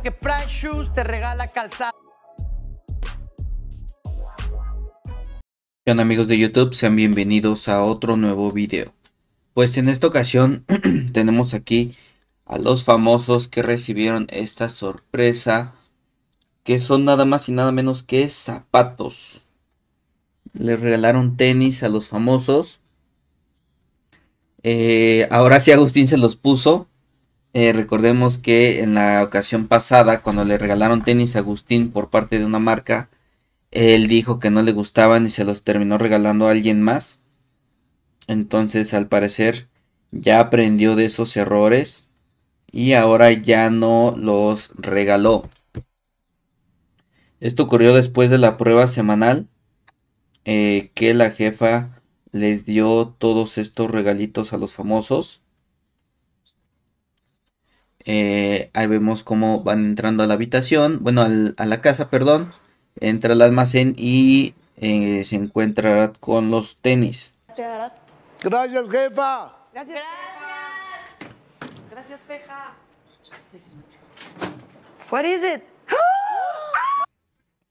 que Prime Shoes te regala calzado. amigos de YouTube? Sean bienvenidos a otro nuevo video. Pues en esta ocasión tenemos aquí a los famosos que recibieron esta sorpresa. Que son nada más y nada menos que zapatos. Le regalaron tenis a los famosos. Eh, ahora sí Agustín se los puso. Eh, recordemos que en la ocasión pasada, cuando le regalaron tenis a Agustín por parte de una marca, él dijo que no le gustaban y se los terminó regalando a alguien más. Entonces, al parecer, ya aprendió de esos errores y ahora ya no los regaló. Esto ocurrió después de la prueba semanal eh, que la jefa les dio todos estos regalitos a los famosos eh, ahí vemos cómo van entrando a la habitación, bueno, a la casa, perdón. Entra al almacén y eh, se encuentra con los tenis. Gracias, jefa. Gracias. Gracias, Gracias feja.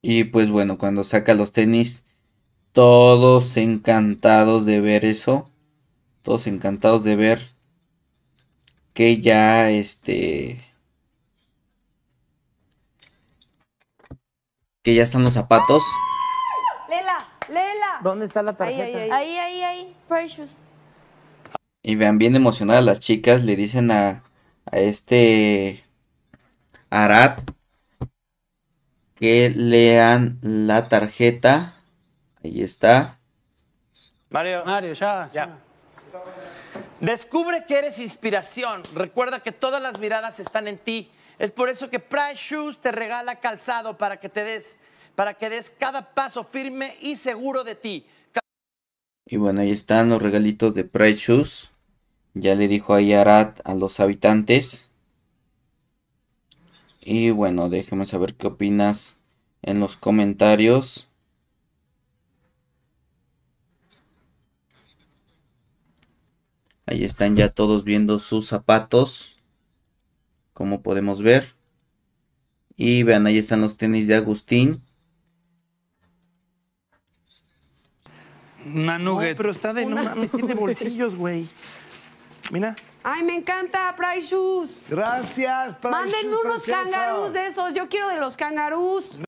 Y pues bueno, cuando saca los tenis, todos encantados de ver eso. Todos encantados de ver que ya este que ya están los zapatos. Lela, Lela. ¿Dónde está la tarjeta? Ahí, ahí, ahí, Precious. Y vean bien emocionadas las chicas, le dicen a, este Arat que lean la tarjeta. Ahí está. Mario. Mario, ya. ya. Descubre que eres inspiración. Recuerda que todas las miradas están en ti. Es por eso que Pride Shoes te regala calzado para que te des, para que des cada paso firme y seguro de ti. Y bueno, ahí están los regalitos de Pride Shoes. Ya le dijo ahí Arad a los habitantes. Y bueno, déjeme saber qué opinas en los comentarios. Ahí están ya todos viendo sus zapatos. Como podemos ver. Y vean, ahí están los tenis de Agustín. Una nube. pero está de bolsillos, güey. Mira. Ay, me encanta Price Shoes. Gracias, Price Mándenme unos cangarús de esos. Yo quiero de los cangarús.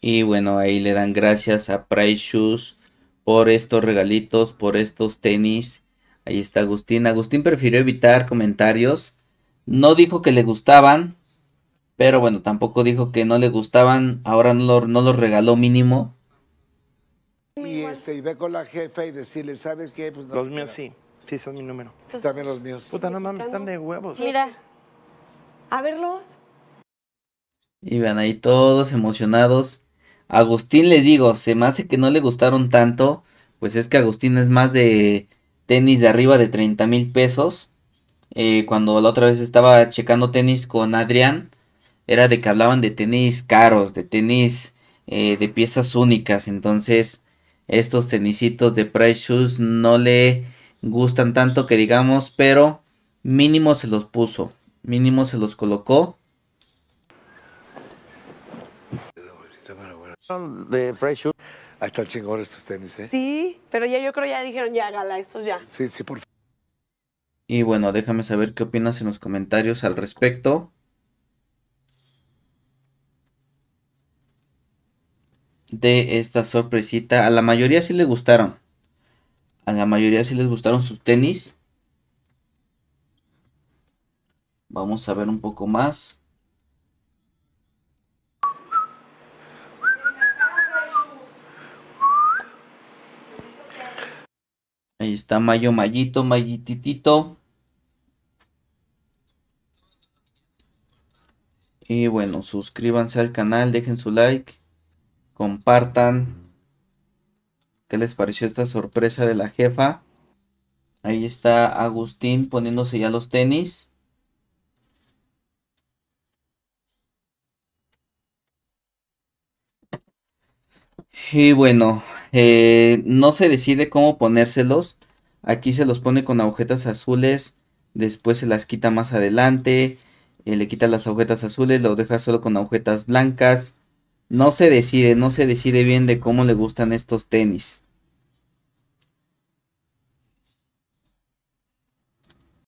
Y bueno, ahí le dan gracias a Price Shoes por estos regalitos, por estos tenis Ahí está Agustín. Agustín prefirió evitar comentarios. No dijo que le gustaban. Pero bueno, tampoco dijo que no le gustaban. Ahora no, los regaló mínimo. Y, este, y ve con la jefa y decirle, ¿sabes qué? Pues los míos sí. Sí, son mi número. También los míos. Puta, no mames, están de huevos. Mira. A verlos. Y van ahí todos emocionados. Agustín le digo, se me hace que no le gustaron tanto. Pues es que Agustín es más de tenis de arriba de 30 mil pesos. Eh, cuando la otra vez estaba checando tenis con Adrián, era de que hablaban de tenis caros, de tenis eh, de piezas únicas. Entonces, estos tenisitos de Price Shoes no le gustan tanto que digamos, pero mínimo se los puso, mínimo se los colocó. De Price Ahí están chingones estos tenis, ¿eh? Sí, pero ya yo creo ya dijeron, ya, Gala, estos ya. Sí, sí, por favor. Y bueno, déjame saber qué opinas en los comentarios al respecto. De esta sorpresita. A la mayoría sí les gustaron. A la mayoría sí les gustaron sus tenis. Vamos a ver un poco más. Ahí está Mayo Mayito, Mayititito. Y bueno, suscríbanse al canal, dejen su like, compartan. ¿Qué les pareció esta sorpresa de la jefa? Ahí está Agustín poniéndose ya los tenis. Y bueno, eh, no se decide cómo ponérselos. Aquí se los pone con agujetas azules, después se las quita más adelante, eh, le quita las agujetas azules, lo deja solo con agujetas blancas. No se decide, no se decide bien de cómo le gustan estos tenis.